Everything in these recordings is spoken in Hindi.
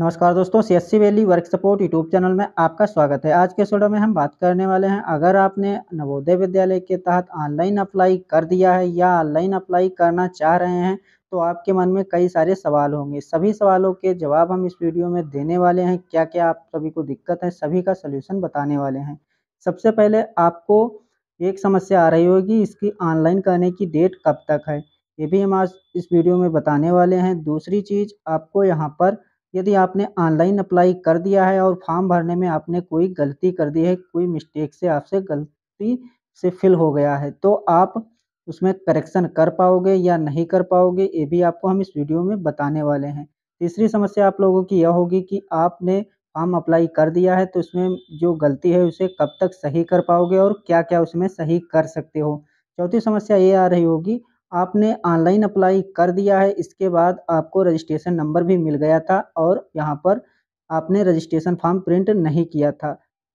नमस्कार दोस्तों C S C valley work support YouTube channel में आपका स्वागत है आज के सोडो में हम बात करने वाले हैं अगर आपने नवोदय विद्यालय के तहत ऑनलाइन अप्लाई कर दिया है या ऑनलाइन अप्लाई करना चाह रहे हैं तो आपके मन में कई सारे सवाल होंगे सभी सवालों के जवाब हम इस वीडियो में देने वाले हैं क्या क्या आप सभी को दिक्कत है सभी का सोल्यूशन बताने वाले हैं सबसे पहले आपको एक समस्या आ रही होगी इसकी ऑनलाइन करने की डेट कब तक है ये भी हम आज इस वीडियो में बताने वाले हैं दूसरी चीज़ आपको यहाँ पर यदि आपने ऑनलाइन अप्लाई कर दिया है और फॉर्म भरने में आपने कोई गलती कर दी है कोई मिस्टेक से आपसे गलती से फिल हो गया है तो आप उसमें करेक्शन कर पाओगे या नहीं कर पाओगे ये भी आपको हम इस वीडियो में बताने वाले हैं तीसरी समस्या आप लोगों की यह होगी कि आपने फॉर्म अप्लाई कर दिया है तो उसमें जो गलती है उसे कब तक सही कर पाओगे और क्या क्या उसमें सही कर सकते हो चौथी समस्या ये आ रही होगी आपने ऑनलाइन अप्लाई कर दिया है इसके बाद आपको रजिस्ट्रेशन नंबर भी मिल गया था और यहाँ पर आपने रजिस्ट्रेशन फॉर्म प्रिंट नहीं किया था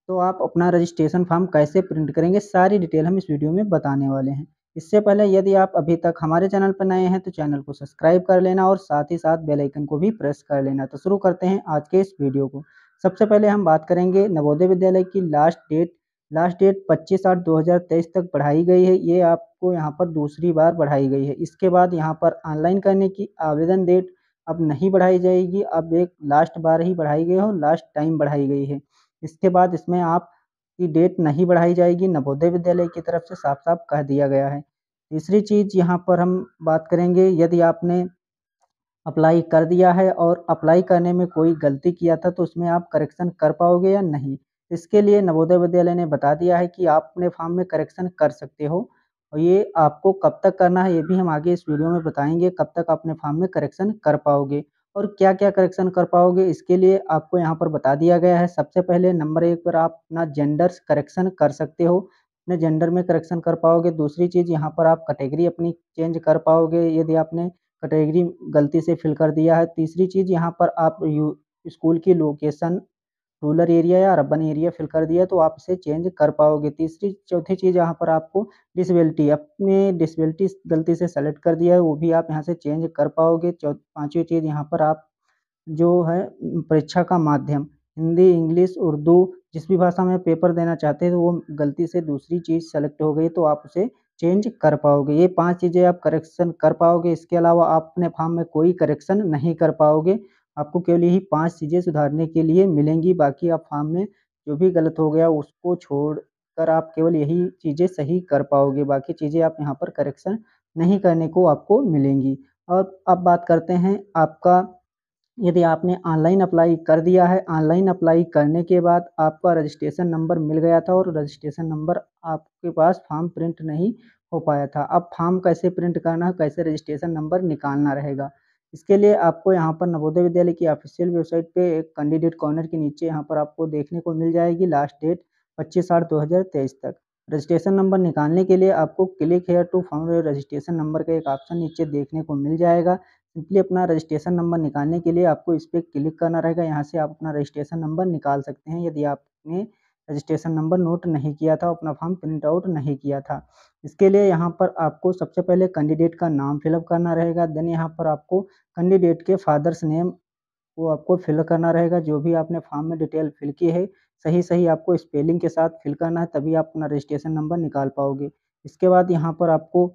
तो आप अपना रजिस्ट्रेशन फॉर्म कैसे प्रिंट करेंगे सारी डिटेल हम इस वीडियो में बताने वाले हैं इससे पहले यदि आप अभी तक हमारे चैनल पर नए हैं तो चैनल को सब्सक्राइब कर लेना और साथ ही साथ बेल आइकन को भी प्रेस कर लेना तो शुरू करते हैं आज के इस वीडियो को सबसे पहले हम बात करेंगे नवोदय विद्यालय की लास्ट डेट लास्ट डेट 25 आठ 2023 तक बढ़ाई गई है ये आपको यहाँ पर दूसरी बार बढ़ाई गई है इसके बाद यहाँ पर ऑनलाइन करने की आवेदन डेट अब नहीं बढ़ाई जाएगी अब एक लास्ट बार ही बढ़ाई गई हो लास्ट टाइम बढ़ाई गई है इसके बाद इसमें आप की डेट नहीं बढ़ाई जाएगी नवोदय विद्यालय की तरफ से साफ साफ कह दिया गया है तीसरी चीज़ यहाँ पर हम बात करेंगे यदि आपने अप्लाई कर दिया है और अप्लाई करने में कोई गलती किया था तो उसमें आप करेक्शन कर पाओगे या नहीं इसके लिए नवोदय विद्यालय ने बता दिया है कि आप अपने फॉर्म में करेक्शन कर सकते हो और ये आपको कब तक करना है ये भी हम आगे इस वीडियो में बताएंगे कब तक आप अपने फॉर्म में करेक्शन कर पाओगे और क्या क्या करेक्शन कर पाओगे इसके लिए आपको यहाँ पर बता दिया गया है सबसे पहले नंबर एक पर आप अपना जेंडर करेक्शन कर सकते हो अपने जेंडर में करेक्शन कर पाओगे दूसरी चीज़ यहाँ पर आप कैटेगरी अपनी चेंज कर पाओगे यदि आपने कैटेगरी गलती से फिल कर दिया है तीसरी चीज़ यहाँ पर आप स्कूल की लोकेशन रूरल एरिया या अर्बन एरिया फिल कर दिया तो आप इसे चेंज कर पाओगे तीसरी चौथी चीज़ यहाँ पर आपको डिसबिलिटी अपने डिसबिलिटी गलती से सेलेक्ट कर दिया है वो भी आप यहाँ से चेंज कर पाओगे पाँचवीं चीज़ यहाँ पर आप जो है परीक्षा का माध्यम हिंदी इंग्लिश उर्दू जिस भी भाषा में पेपर देना चाहते हैं तो वो गलती से दूसरी चीज़ सेलेक्ट हो गई तो आप उसे चेंज कर पाओगे ये पांच चीज़ें आप करेक्शन कर पाओगे इसके अलावा आप अपने फॉर्म में कोई करेक्शन नहीं कर पाओगे आपको केवल यही पांच चीज़ें सुधारने के लिए मिलेंगी बाकी आप फार्म में जो भी गलत हो गया उसको छोड़ कर आप केवल यही चीज़ें सही कर पाओगे बाकी चीज़ें आप यहाँ पर करेक्शन नहीं करने को आपको मिलेंगी और अब बात करते हैं आपका यदि आपने ऑनलाइन अप्लाई कर दिया है ऑनलाइन अप्लाई करने के बाद आपका रजिस्ट्रेशन नंबर मिल गया था और रजिस्ट्रेशन नंबर आपके पास फॉर्म प्रिंट नहीं हो पाया था अब फॉर्म कैसे प्रिंट करना है कैसे रजिस्ट्रेशन नंबर निकालना रहेगा इसके लिए आपको यहाँ पर नवोदय विद्यालय की ऑफिशियल वेबसाइट पे एक कैंडिडेट कॉर्नर के नीचे यहाँ पर आपको देखने को मिल जाएगी लास्ट डेट पच्चीस आठ दो हज़ार तेईस तक रजिस्ट्रेशन नंबर निकालने के लिए आपको click here to form registration number का एक ऑप्शन नीचे देखने को मिल जाएगा सिंपली अपना रजिस्ट्रेशन नंबर निकालने के लिए आपको इस पर क्लिक करना रहेगा यहाँ से आप अपना रजिस्ट्रेशन नंबर निकाल सकते हैं यदि आपने रजिस्ट्रेशन नंबर नोट नहीं किया था अपना फॉर्म प्रिंट आउट नहीं किया था इसके लिए यहाँ पर आपको सबसे पहले कैंडिडेट का नाम फिलअप करना रहेगा देन यहाँ पर आपको कैंडिडेट के फादर्स नेम वो आपको फिल करना रहेगा जो भी आपने फॉर्म में डिटेल फिल की है सही सही आपको स्पेलिंग के साथ फिल करना है तभी आप अपना रजिस्ट्रेशन नंबर निकाल पाओगे इसके बाद यहाँ पर आपको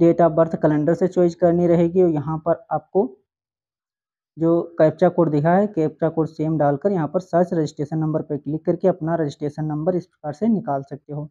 डेट ऑफ बर्थ कैलेंडर से चॉइस करनी रहेगी और यहाँ पर आपको जो कैप्चा कोड दिखा है कैप्चा कोड सेम डालकर यहाँ पर सर्च रजिस्ट्रेशन नंबर पर क्लिक करके अपना रजिस्ट्रेशन नंबर इस प्रकार से निकाल सकते हो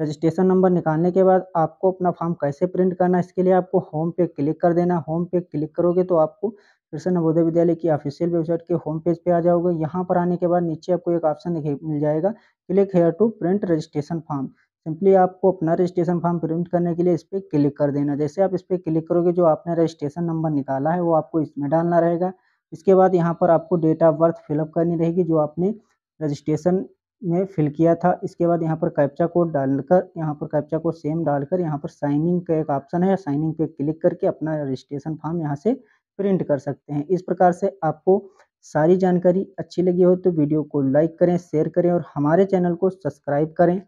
रजिस्ट्रेशन नंबर निकालने के बाद आपको अपना फॉर्म कैसे प्रिंट करना है इसके लिए आपको होम पे क्लिक कर देना होम पे क्लिक करोगे तो आपको फिर से नवोदय विद्यालय की ऑफिशियल वेबसाइट के होम पेज पे आ जाओगे यहाँ पर आने के बाद नीचे आपको एक ऑप्शन मिल जाएगा click here to print registration form simply आपको अपना रजिस्ट्रेशन फॉर्म प्रिंट करने के लिए इस पर क्लिक कर देना जैसे आप इस पर क्लिक करोगे जो आपने रजिस्ट्रेशन नंबर निकाला है वो आपको इसमें डालना रहेगा इसके बाद यहाँ पर आपको डेट ऑफ बर्थ फिलअप करनी रहेगी जो आपने रजिस्ट्रेशन में फिल किया था इसके बाद यहाँ पर कैप्चा कोड डालकर यहाँ पर कैप्चा कोड सेम डालकर यहाँ पर साइनिंग का एक ऑप्शन है साइनिंग पे क्लिक करके अपना रजिस्ट्रेशन फॉर्म यहाँ से प्रिंट कर सकते हैं इस प्रकार से आपको सारी जानकारी अच्छी लगी हो तो वीडियो को लाइक करें शेयर करें और हमारे चैनल को सब्सक्राइब करें